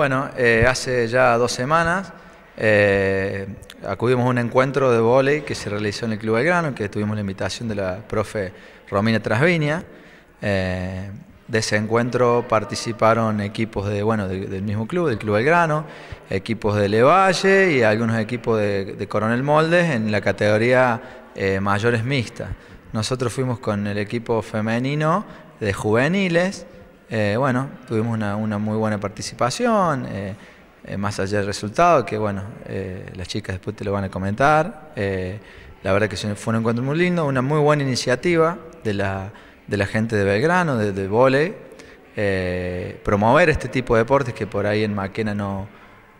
Bueno, eh, hace ya dos semanas eh, acudimos a un encuentro de vóley que se realizó en el Club Belgrano, que tuvimos la invitación de la profe Romina Trasviña. Eh, de ese encuentro participaron equipos de, del mismo club, del Club El Grano, equipos de Levalle y algunos equipos de, Coronel Moldes en la categoría mayores mixta. Nosotros fuimos con el equipo femenino de juveniles eh, bueno, tuvimos una, muy buena participación, eh, eh, más allá del resultado, que bueno, las chicas después te lo van a comentar. la verdad que fue un encuentro muy lindo, una muy buena iniciativa de la, gente de Belgrano, de, de volei, promover este tipo de deportes que por ahí en Maquena no,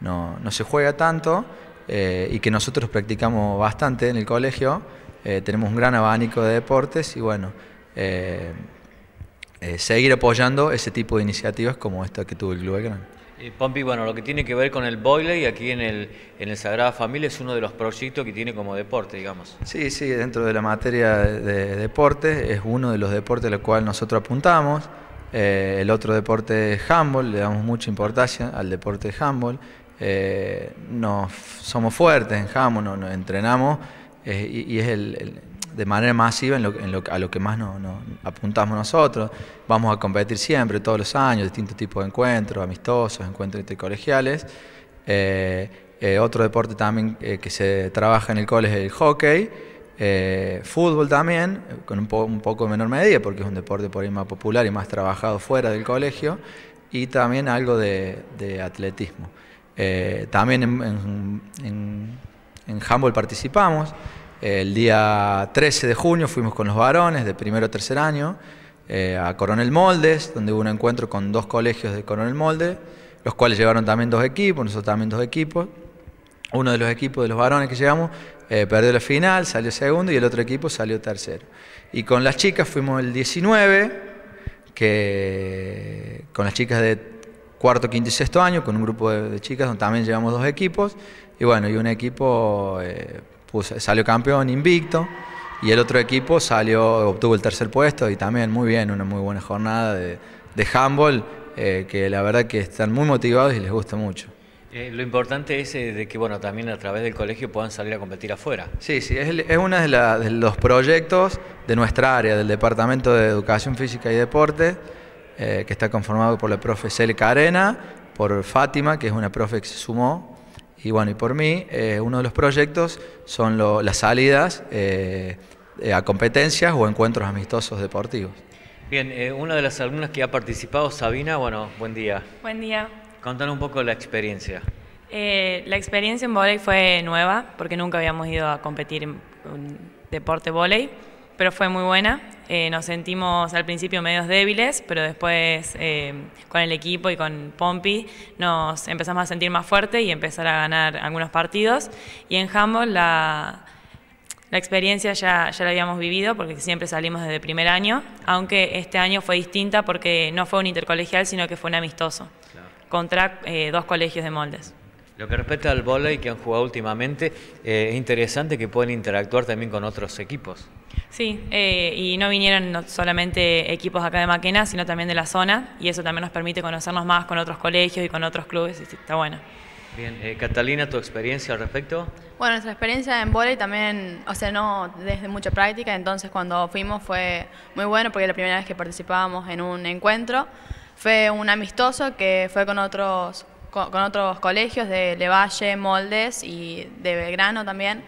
no, no se juega tanto y que nosotros practicamos bastante en el colegio. tenemos un gran abanico de deportes y bueno eh, seguir apoyando ese tipo de iniciativas como esta que tuvo el Club de Gran. Y eh, Pompi, bueno, lo que tiene que ver con el y aquí en el, en el Sagrada Familia es uno de los proyectos que tiene como deporte, digamos. Sí, sí, dentro de la materia de, deporte es uno de los deportes a los cual nosotros apuntamos. Eh, el otro deporte es handball, le damos mucha importancia al deporte de handball. nos, somos fuertes en handball, nos, entrenamos y, es el, de manera masiva en lo, a lo que más nos, apuntamos nosotros. Vamos a competir siempre, todos los años, distintos tipos de encuentros, amistosos, encuentros intercolegiales. Eh, eh otro deporte también eh, que se trabaja en el colegio es el hockey. Eh, fútbol también, con un, poco menor medida, porque es un deporte por ahí más popular y más trabajado fuera del colegio. Y también algo de, atletismo. también en, en, en, en handball participamos. El día 13 de junio fuimos con los varones de primero a tercer año eh, a Coronel Moldes, donde hubo un encuentro con dos colegios de Coronel Moldes, los cuales llevaron también dos equipos, nosotros también dos equipos. Uno de los equipos de los varones que llegamos eh, perdió la final, salió segundo y el otro equipo salió tercero. Y con las chicas fuimos el 19, que con las chicas de cuarto, quinto y sexto año, con un grupo de, chicas donde también llevamos dos equipos, y bueno, y un equipo eh, salió campeón invicto. Y el otro equipo salió, obtuvo el tercer puesto y también muy bien, una muy buena jornada de, de handball, eh, que la verdad que están muy motivados y les gusta mucho. Eh, lo importante es eh, de que bueno también a través del colegio puedan salir a competir afuera. Sí, sí, es, es uno de, los proyectos de nuestra área, del Departamento de Educación Física y Deporte, que está conformado por la profe Selka Carena, por Fátima, que es una profe que se sumó, y bueno, y por mí, eh, uno de los proyectos son las salidas eh, eh, a competencias o encuentros amistosos deportivos. Bien, una de las alumnas que ha participado, Sabina, bueno, buen día. Buen día. Contanos un poco la experiencia. la experiencia en voleibol fue nueva, porque nunca habíamos ido a competir en un deporte voleibol pero fue muy buena. Eh, nos sentimos al principio medios débiles, pero después eh, con el equipo y con Pompi nos empezamos a sentir más fuerte y empezar a ganar algunos partidos. Y en handball la, experiencia ya, la habíamos vivido porque siempre salimos desde primer año, aunque este año fue distinta porque no fue un intercolegial, sino que fue un amistoso contra eh, dos colegios de moldes. Lo que respecta al volei que han jugado últimamente, es interesante que pueden interactuar también con otros equipos. Sí, eh, y no vinieron solamente equipos acá de Maquena, sino también de la zona, y eso también nos permite conocernos más con otros colegios y con otros clubes, y está bueno. Bien, eh, Catalina, ¿tu experiencia al respecto? Bueno, nuestra experiencia en volei también, o sea, no desde mucha práctica, entonces cuando fuimos fue muy bueno porque la primera vez que participábamos en un encuentro fue un amistoso que fue con otros, con, con otros colegios de Levalle, Moldes y de Belgrano también.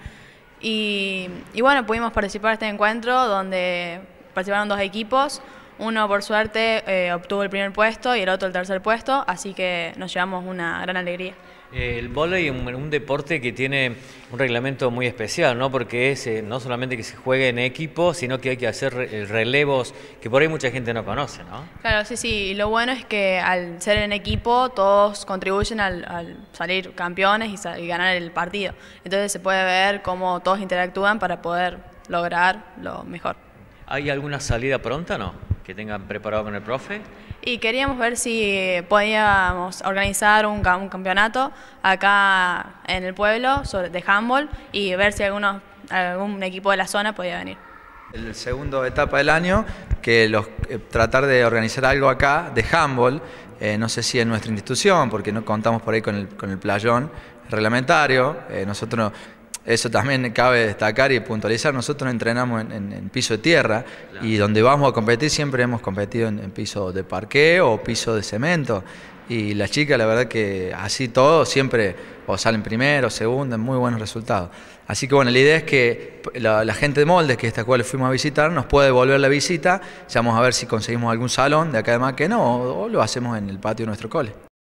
Y, bueno, pudimos participar en este encuentro donde participaron dos equipos. Uno, por suerte, eh, obtuvo el primer puesto y el otro el tercer puesto, así que nos llevamos una gran alegría. Eh, el vóley es un, deporte que tiene un reglamento muy especial, ¿no? Porque es eh, no solamente que se juegue en equipo, sino que hay que hacer relevos que por ahí mucha gente no conoce, ¿no? Claro, sí, sí. Y lo bueno es que al ser en equipo, todos contribuyen al, salir campeones y, y ganar el partido. Entonces se puede ver cómo todos interactúan para poder lograr lo mejor. ¿Hay alguna salida pronta, no? que tengan preparado con el profe. Y queríamos ver si podíamos organizar un, campeonato acá en el pueblo de handball y ver si algunos, algún equipo de la zona podía venir. El segundo etapa del año, que los, eh, tratar de organizar algo acá de handball, eh, no sé si en nuestra institución, porque no contamos por ahí con el, con el playón reglamentario, eh, nosotros eso también cabe destacar y puntualizar. Nosotros entrenamos en, piso de tierra y donde vamos a competir siempre hemos competido en, piso de parqueo, o piso de cemento. Y la chica, la verdad que así todo, siempre o salen primero, segundo, muy buenos resultados. Así que bueno, la idea es que la, gente de Moldes, que esta cual fuimos a visitar, nos puede devolver la visita, ya vamos a ver si conseguimos algún salón de acá además que no o lo hacemos en el patio de nuestro cole.